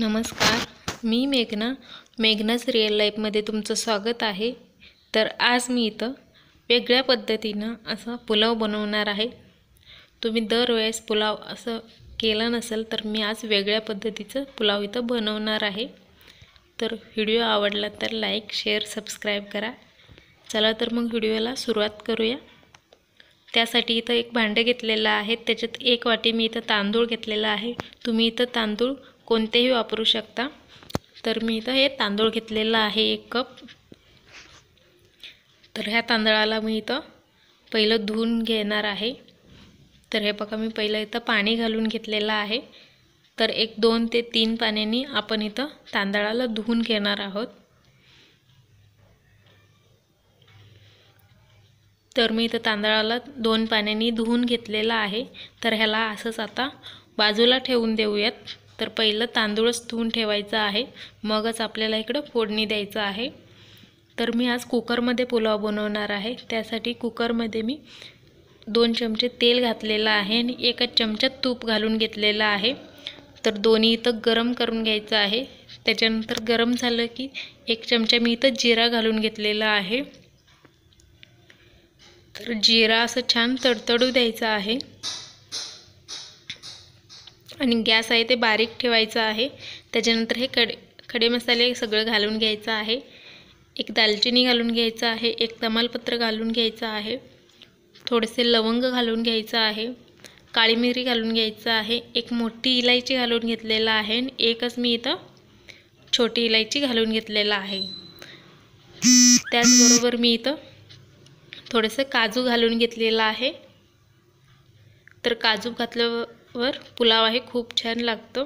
नमस्कार मी मेघना मेघनाच रिअल लाईफमध्ये तुमचं स्वागत आहे तर आज मी इथं वेगळ्या पद्धतीनं असा पुलाव बनवणार आहे तुम्ही दरवेळेस पुलाव असं केला नसेल तर मी आज वेगळ्या पद्धतीचं पुलाव इथं बनवणार आहे तर व्हिडिओ आवडला तर लाईक शेअर सबस्क्राईब करा चला तर मग व्हिडिओला सुरुवात करूया त्यासाठी इथं एक भांडं घेतलेलं आहे त्याच्यात एक वाटी मी इथं तांदूळ घेतलेला आहे तुम्ही इथं तांदूळ कोणतेही वापरू शकता तर मी इथं हे तांदूळ घेतलेलं आहे एक कप तर ह्या तांदळाला मी इथं पहिलं धुवून घेणार आहे तर हे बघा मी पहिलं इथं पाणी घालून घेतलेलं आहे तर एक दोन ते तीन पाण्याने आपण इथं तांदळाला धुवून घेणार आहोत तर मी इथं तांदळाला दोन पाण्याने धुवून घेतलेलं आहे तर ह्याला असंच आता बाजूला ठेवून देऊयात तर पहिलं तांदूळच धुवून ठेवायचं आहे मगच आपल्याला इकडं फोडणी द्यायचं आहे तर मी आज कुकरमध्ये पुलाव बनवणार आहे त्यासाठी कुकरमध्ये मी दोन चमचे तेल घातलेलं आहे आणि एका चमचा तूप घालून घेतलेलं आहे तर दोन्ही इथं गरम करून घ्यायचं आहे त्याच्यानंतर गरम झालं की एक चमचा मी इथं जिरा घालून घेतलेला आहे तर जिरा असं छान तडतडू द्यायचा आहे आणि गॅस आहे ते बारीक ठेवायचं आहे त्याच्यानंतर हे कडे खडे मसाले सगळं घालून घ्यायचं आहे एक दालचिनी घालून घ्यायचं आहे एक तमालपत्र घालून घ्यायचं आहे थोडेसे लवंग घालून घ्यायचं आहे काळी मिरी घालून घ्यायचं आहे एक मोठी इलायची घालून घेतलेला आहे आणि एकच मी इथं छोटी इलायची घालून घेतलेला आहे त्याचबरोबर मी इथं थोडंसं काजू घालून घेतलेलं आहे तर काजू घातलं वर पुलाव आहे खूप छान लागतो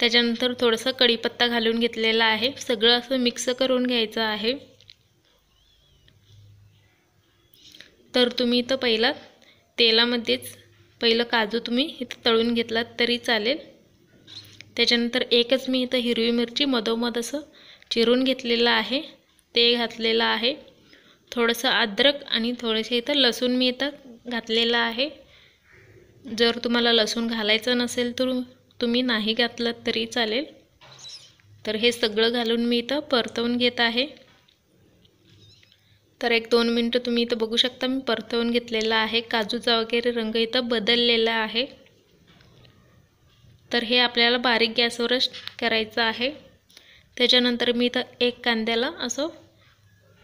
त्याच्यानंतर थोडंसं कढीपत्ता घालून घेतलेला आहे सगळं असं मिक्स करून घ्यायचं आहे तर तुम्ही इथं पहिला तेलामध्येच पहिलं काजू तुम्ही इथं तळून घेतलात तरी चालेल त्याच्यानंतर एकच मी इथं हिरवी मिरची मधोमध असं चिरून घेतलेलं आहे ते घातलेलं आहे थोडंसं अद्रक आणि थोडेसे इथं लसूण मी इथं घातलेलं आहे जर तुम्हाला लसूण घालायचं नसेल तर तुम्ही नाही घातलं तरी चालेल तर हे सगळं घालून मी इथं परतवून घेत आहे तर एक दोन मिनटं तुम्ही इथं बघू शकता मी परतवून घेतलेला आहे काजूचा वगैरे रंग इथं बदललेला आहे तर हे आपल्याला बारीक गॅसवरच करायचं आहे त्याच्यानंतर मी इथं एक कांद्याला असं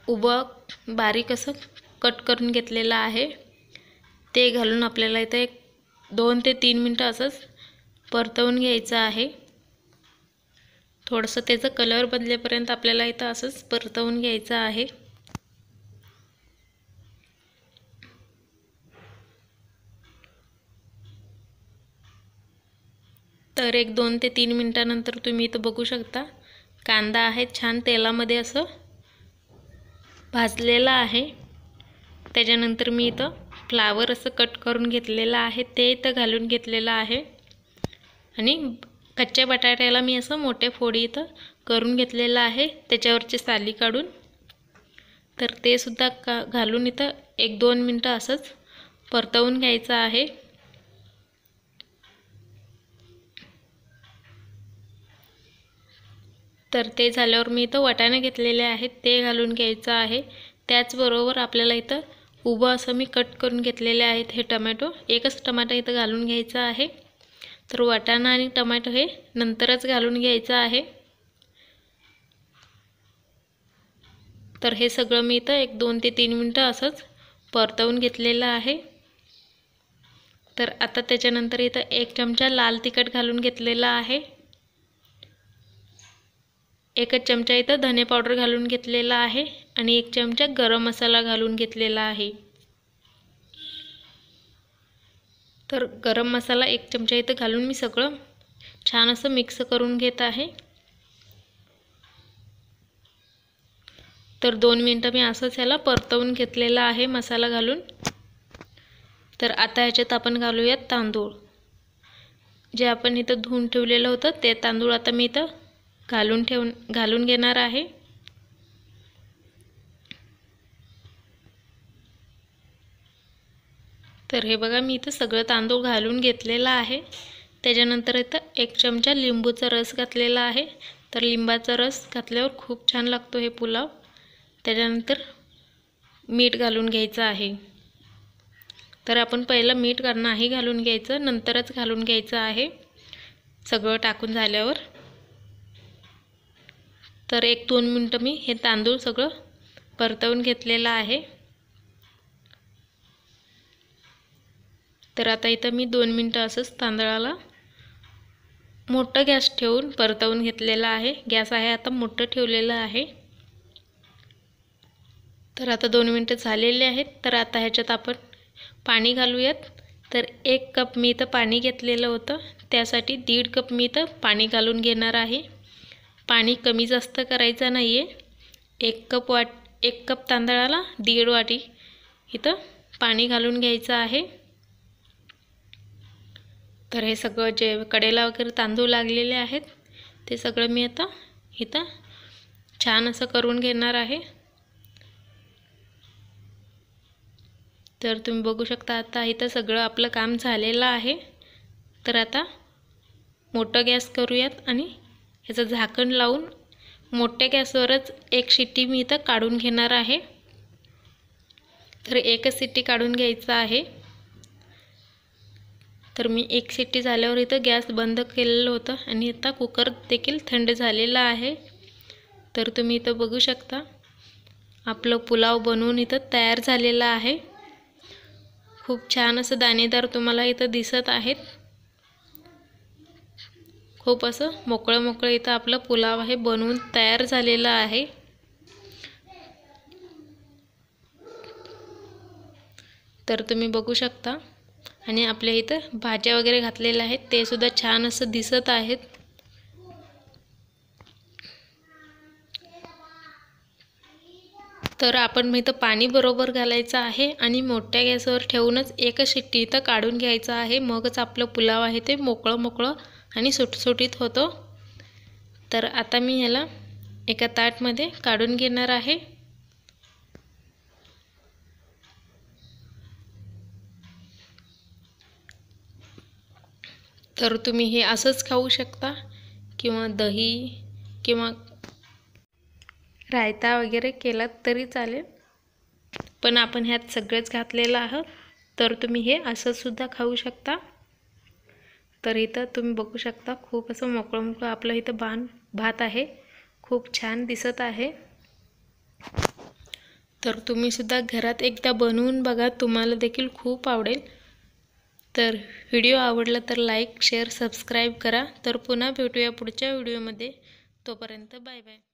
उभं बारीक असं कट करून घेतलेलं आहे ते घालून आपल्याला इथं एक दोन ते तीन मिनटं असंच परतवून घ्यायचं आहे थोडंसं त्याचं कलर बदलेपर्यंत आपल्याला इथं असंच परतवून घ्यायचं आहे तर एक दोन ते तीन मिनटानंतर तुम्ही इथं बघू शकता कांदा आहे छान तेलामध्ये असं भाजलेला आहे त्याच्यानंतर मी इथं फ्लावर असं कट करून घेतलेलं आहे ते इथं घालून घेतलेलं आहे आणि कच्च्या बटाट्याला मी असं मोठे फोडी इथं करून घेतलेलं आहे त्याच्यावरची साली काढून तर ते सुद्धा का घालून इथं एक दोन मिनटं असंच परतवून घ्यायचं आहे तर ते झाल्यावर मी इथं वटाणे घेतलेले आहेत ते घालून घ्यायचं आहे त्याचबरोबर आपल्याला इथं उभं असं मी कट करून घेतलेले आहेत हे टमॅटो एकच टमॅटो इथं घालून घ्यायचं आहे तर वाटाणा आणि टमॅटो हे नंतरच घालून घ्यायचं आहे तर हे सगळं मी इथं एक दोन ते तीन मिनटं असंच परतवून घेतलेलं आहे तर आता त्याच्यानंतर इथं एक चमचा लाल तिखट घालून घेतलेला आहे एकच चमचा इथं धने पावडर घालून घेतलेला आहे आणि एक चमचा गरम मसाला घालून घेतलेला आहे तर गरम मसाला एक चमचा इथं घालून मी सगळं छान असं मिक्स करून घेत आहे तर दोन मिनटं मी असंच ह्याला परतवून घेतलेला आहे मसाला घालून तर आता ह्याच्यात आपण घालूयात तांदूळ जे आपण इथं धुवून ठेवलेलं होतं ते तांदूळ आता मी इथं घालून ठेवून घालून घेणार आहे तर हे बघा मी इथं सगळं तांदूळ घालून घेतलेला आहे त्याच्यानंतर इथं एक चमचा लिंबूचा रस घातलेला आहे तर लिंबाचा रस घातल्यावर खूप छान लागतो हे पुलाव त्याच्यानंतर मीठ घालून घ्यायचं आहे तर आपण पहिलं मीठ नाही घालून घ्यायचं नंतरच घालून घ्यायचं आहे सगळं टाकून झाल्यावर तर एक दोन मिनटं मी हे तांदूळ सगळं परतवून घेतलेलं आहे तर आता इथं मी दोन मिनटं असंच तांदळाला मोठं गॅस ठेवून परतवून घेतलेला आहे गॅस आहे आता मोठं ठेवलेलं आहे तर आता दोन मिनटं झालेले आहेत तर आता ह्याच्यात आपण पाणी घालूयात तर एक कप मी इथं पाणी घेतलेलं होतं त्यासाठी दीड कप मी इथं पाणी घालून घेणार आहे पाणी कमी जास्त करायचं नाही आहे एक कप वाट एक कप तांदळाला दीड वाटी इथं पाणी घालून घ्यायचं आहे तर हे सगळं जे कडेला वगैरे तांदूळ लागलेले आहेत ते सगळं मी आता इथं छान असं करून घेणार आहे तर तुम्ही बघू शकता आता इथं सगळं आपलं काम झालेलं आहे तर आता मोठं गॅस करूयात आणि ह्याचं झाकण लावून मोठ्या गॅसवरच एक शिट्टी मी इथं काढून घेणार आहे तर एकच सिट्टी काढून घ्यायचं आहे तर मी एक शिट्टी झाल्यावर इथं गॅस बंद केलेलं होतं आणि आता कुकर देखील थंड झालेला आहे तर तुम्ही इथं बघू शकता आपलं पुलाव बनवून इथं तयार झालेला आहे खूप छान असं दाणेदार तुम्हाला इथं दिसत आहेत खूप असं मोकळं मोकळं इथं आपलं पुलाव आहे बनवून तयार झालेलं आहे तर तुम्ही बघू शकता आणि आपल्या इथं भाज्या वगैरे घातलेल्या आहेत ते सुद्धा छान असं दिसत आहेत तर आपण मी इथं पाणी बरोबर घालायचं आहे आणि मोठ्या गॅसवर ठेवूनच एक शिट्टी इथं काढून घ्यायचं आहे मगच आपलं पुलाव आहे ते मोकळं मोकळं आणि सुटसुटीत होतो तर आता मी ह्याला एका ताटमध्ये काढून घेणार आहे तर तुम्ही हे असंच खाऊ शकता किंवा दही किंवा रायता वगैरे केलात तरी चालेल पण आपण ह्यात सगळेच घातलेलं आहोत तर तुम्ही हे असंचसुद्धा खाऊ शकता तर इथं तुम्ही बघू शकता खूप असं मोकळं मोकळं आपलं इथं भान भात आहे खूप छान दिसत आहे तर तुम्हीसुद्धा घरात एकदा बनवून बघा तुम्हाला देखील खूप आवडेल तर व्हिडिओ आवडला तर लाईक शेअर सबस्क्राईब करा तर पुन्हा भेटूया पुढच्या व्हिडिओमध्ये तोपर्यंत बाय बाय